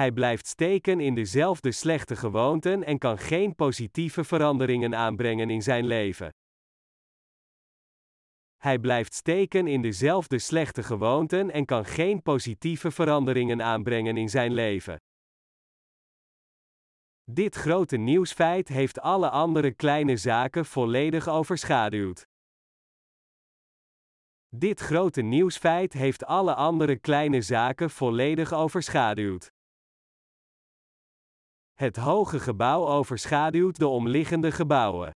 hij blijft steken in dezelfde slechte gewoonten en kan geen positieve veranderingen aanbrengen in zijn leven. Hij blijft steken in dezelfde slechte gewoonten en kan geen positieve veranderingen aanbrengen in zijn leven. Dit grote nieuwsfeit heeft alle andere kleine zaken volledig overschaduwd. Dit grote nieuwsfeit heeft alle andere kleine zaken volledig overschaduwd. Het hoge gebouw overschaduwt de omliggende gebouwen.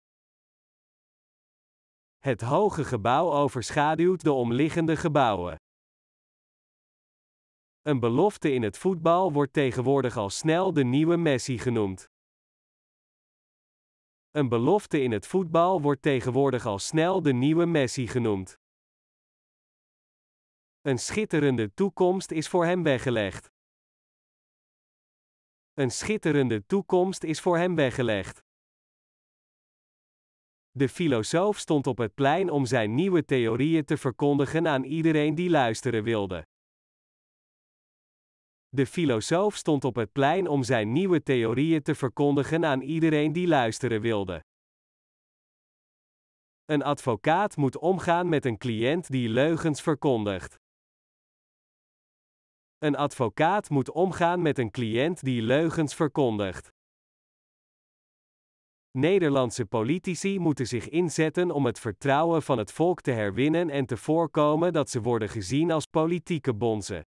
Het hoge gebouw overschaduwt de omliggende gebouwen. Een belofte in het voetbal wordt tegenwoordig al snel de nieuwe Messi genoemd. Een belofte in het voetbal wordt tegenwoordig al snel de nieuwe Messi genoemd. Een schitterende toekomst is voor hem weggelegd. Een schitterende toekomst is voor hem weggelegd. De filosoof stond op het plein om zijn nieuwe theorieën te verkondigen aan iedereen die luisteren wilde. De filosoof stond op het plein om zijn nieuwe theorieën te verkondigen aan iedereen die luisteren wilde. Een advocaat moet omgaan met een cliënt die leugens verkondigt. Een advocaat moet omgaan met een cliënt die leugens verkondigt. Nederlandse politici moeten zich inzetten om het vertrouwen van het volk te herwinnen en te voorkomen dat ze worden gezien als politieke bonzen.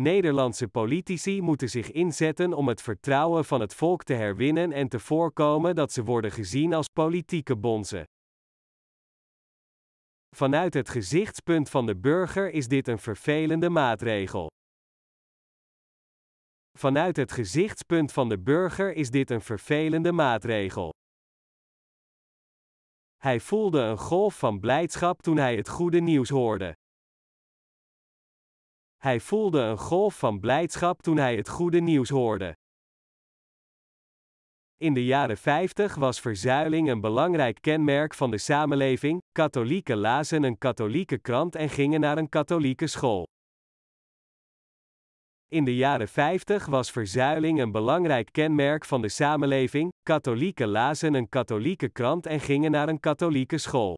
Nederlandse politici moeten zich inzetten om het vertrouwen van het volk te herwinnen en te voorkomen dat ze worden gezien als politieke bonzen. Vanuit het gezichtspunt van de burger is dit een vervelende maatregel. Vanuit het gezichtspunt van de burger is dit een vervelende maatregel. Hij voelde een golf van blijdschap toen hij het goede nieuws hoorde. Hij voelde een golf van blijdschap toen hij het goede nieuws hoorde. In de jaren 50 was verzuiling een belangrijk kenmerk van de samenleving. Katholieken lazen een katholieke krant en gingen naar een katholieke school. In de jaren 50 was verzuiling een belangrijk kenmerk van de samenleving. Katholieken lazen een katholieke krant en gingen naar een katholieke school.